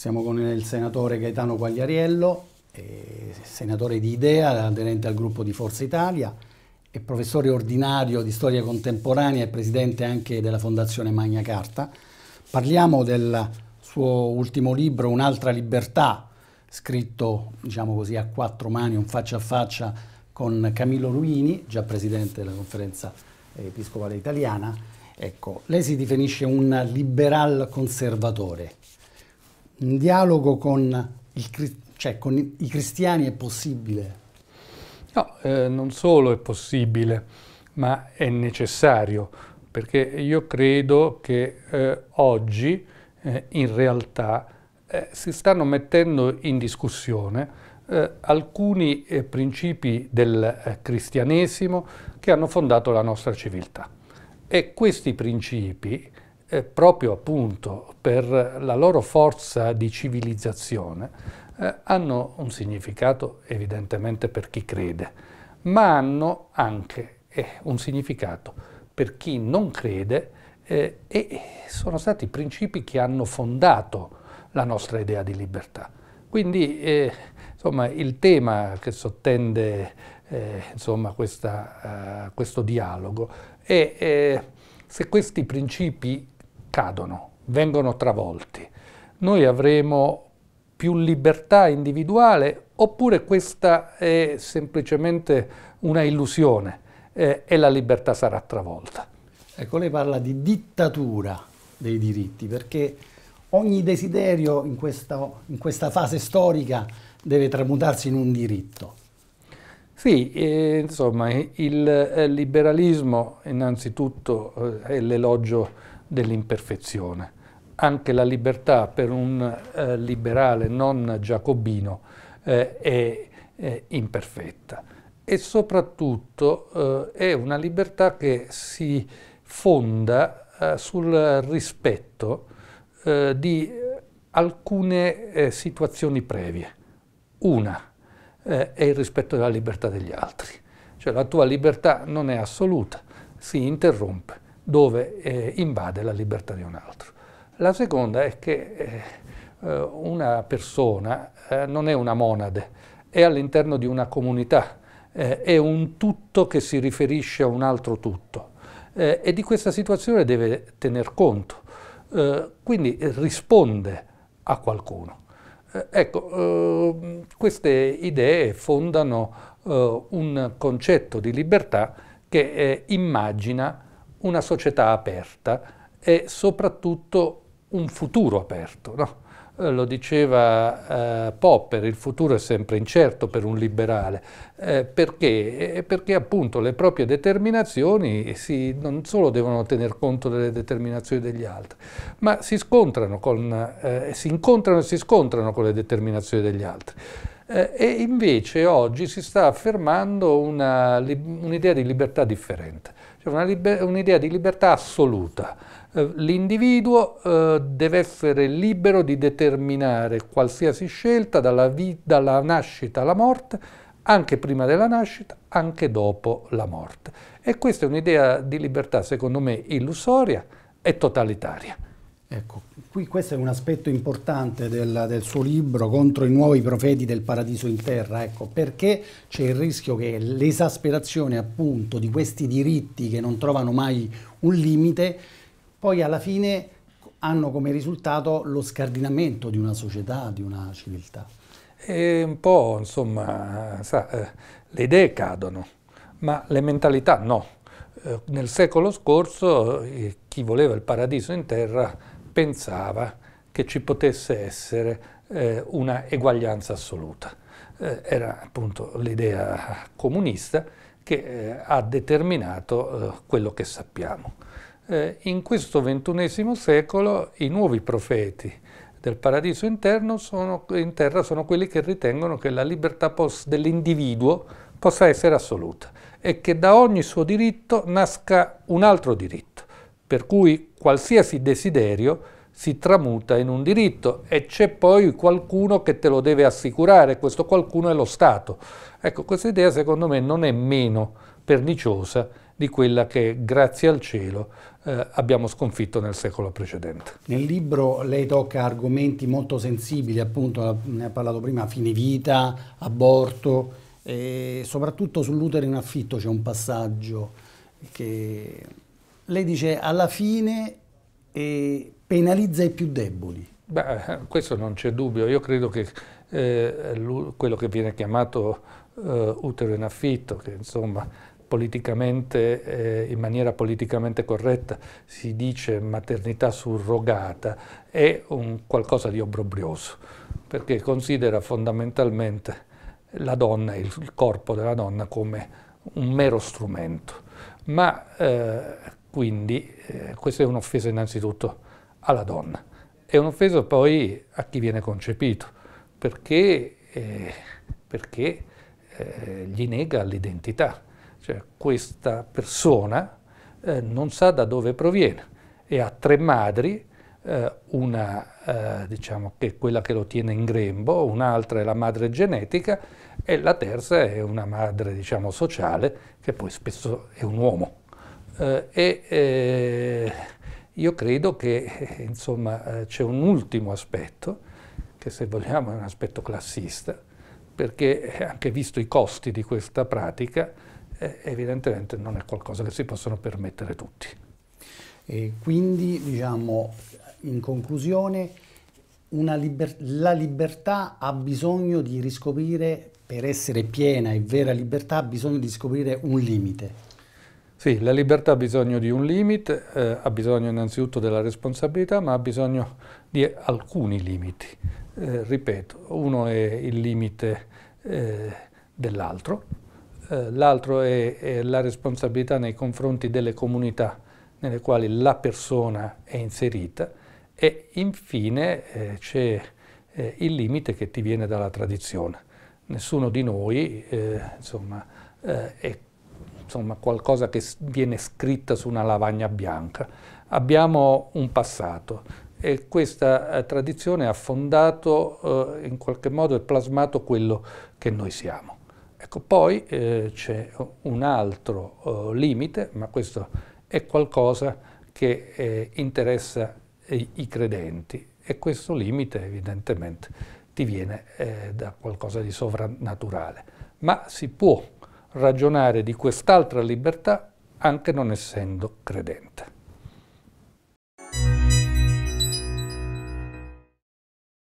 Siamo con il senatore Gaetano Quagliariello, eh, senatore di Idea, aderente al gruppo di Forza Italia, e professore ordinario di storia contemporanea e presidente anche della Fondazione Magna Carta. Parliamo del suo ultimo libro, Un'altra libertà, scritto diciamo così, a quattro mani, un faccia a faccia con Camillo Ruini, già presidente della conferenza episcopale italiana. Ecco, lei si definisce un liberal conservatore un dialogo con, il, cioè, con i cristiani è possibile? No, eh, non solo è possibile, ma è necessario, perché io credo che eh, oggi eh, in realtà eh, si stanno mettendo in discussione eh, alcuni eh, principi del cristianesimo che hanno fondato la nostra civiltà. E questi principi eh, proprio appunto per la loro forza di civilizzazione, eh, hanno un significato evidentemente per chi crede, ma hanno anche eh, un significato per chi non crede eh, e sono stati i principi che hanno fondato la nostra idea di libertà. Quindi eh, insomma, il tema che sottende eh, insomma, questa, questo dialogo è se questi principi cadono, vengono travolti. Noi avremo più libertà individuale oppure questa è semplicemente una illusione eh, e la libertà sarà travolta? Ecco, lei parla di dittatura dei diritti perché ogni desiderio in questa, in questa fase storica deve tramutarsi in un diritto. Sì, eh, insomma, il eh, liberalismo innanzitutto eh, è l'elogio dell'imperfezione. Anche la libertà per un eh, liberale non giacobino eh, è, è, imperfetta e soprattutto eh, è una libertà che si fonda eh, sul rispetto eh, di alcune situazioni previe. Una è il rispetto della libertà degli altri, cioè la tua libertà non è assoluta, si interrompe dove eh, invade la libertà di un altro. La seconda è che eh, eh una persona eh, non è una monade, è all'interno di una comunità, eh, è un tutto che si riferisce a un altro tutto eh, e di questa situazione deve tener conto, quindi risponde a qualcuno. ecco, queste idee fondano un concetto di libertà che immagina una società aperta e soprattutto un futuro aperto. No? Eh, lo diceva eh, Popper, il futuro è sempre incerto per un liberale, eh, perché? Eh, perché? appunto le proprie determinazioni eh, si, non solo devono tener conto delle determinazioni degli altri, ma si, con, si incontrano e si scontrano con le determinazioni degli altri. Eh, e invece oggi si sta affermando un'idea di libertà differente, cioè un'idea di libertà assoluta. Eh, l'individuo eh, deve essere libero di determinare qualsiasi scelta dalla, dalla nascita alla morte, anche prima della nascita, anche dopo la morte. E questa è un'idea di libertà, secondo me, illusoria e totalitaria. Ecco, qui questo è un aspetto importante del, del, suo libro contro i nuovi profeti del paradiso in terra, ecco, perché c'è il rischio che l'esasperazione appunto di questi diritti che non trovano mai un limite, poi alla fine hanno come risultato lo scardinamento di una società, di una civiltà. E un po', insomma, sa, eh, le idee cadono, ma le mentalità no. Eh, nel secolo scorso eh, chi voleva il paradiso in terra pensava che ci potesse essere eh, una eguaglianza assoluta. Eh, era appunto l'idea comunista che eh, ha determinato eh, quello che sappiamo. Eh, in questo ventunesimo secolo i nuovi profeti del paradiso interno sono, in terra sono quelli che ritengono che la libertà dell'individuo possa essere assoluta e che da ogni suo diritto nasca un altro diritto per cui qualsiasi desiderio si tramuta in un diritto e c'è poi qualcuno che te lo deve assicurare, questo qualcuno è lo Stato. Ecco, questa idea secondo me non è meno perniciosa di quella che, grazie al cielo, eh, abbiamo sconfitto nel secolo precedente. Nel libro lei tocca argomenti molto sensibili, appunto, ne ha parlato prima, fine vita, aborto, e soprattutto sull'utero in affitto c'è un passaggio che lei dice alla fine eh, penalizza i più deboli. Beh, questo non c'è dubbio, io credo che eh, quello che viene chiamato eh, utero in affitto, che insomma politicamente, eh, in maniera politicamente corretta si dice maternità surrogata, è un qualcosa di obbrobrioso, perché considera fondamentalmente la donna, il corpo della donna come un mero strumento. Ma eh, quindi eh, questa è un'offesa innanzitutto alla donna, è un'offesa poi a chi viene concepito, perché, eh, perché eh, gli nega l'identità, cioè questa persona eh, non sa da dove proviene e ha tre madri, eh, una eh, diciamo che è quella che lo tiene in grembo, un'altra è la madre genetica e la terza è una madre diciamo, sociale che poi spesso è un uomo. Eh, e eh, io credo che eh, c'è un ultimo aspetto, che se vogliamo è un aspetto classista, perché anche visto i costi di questa pratica, evidentemente non è qualcosa che si possono permettere tutti. E quindi, diciamo, in conclusione, liber la libertà ha bisogno di riscoprire, per essere piena e vera libertà, ha bisogno di scoprire un limite. Sì, la libertà ha bisogno di un limite, eh, ha bisogno innanzitutto della responsabilità, ma ha bisogno di alcuni limiti. Eh, ripeto, uno è il limite eh, dell'altro, eh, l'altro è, è, la responsabilità nei confronti delle comunità nelle quali la persona è inserita e infine eh, c'è eh, il limite che ti viene dalla tradizione. Nessuno di noi insomma, è insomma qualcosa che viene scritto su una lavagna bianca. Abbiamo un passato e questa eh, tradizione ha fondato eh, in qualche modo e plasmato quello che noi siamo. Ecco, poi eh, c'è un altro eh, limite, ma questo è qualcosa che eh, interessa eh, i credenti e questo limite evidentemente ti viene da qualcosa di sovrannaturale, ma si può ragionare di quest'altra libertà anche non essendo credente.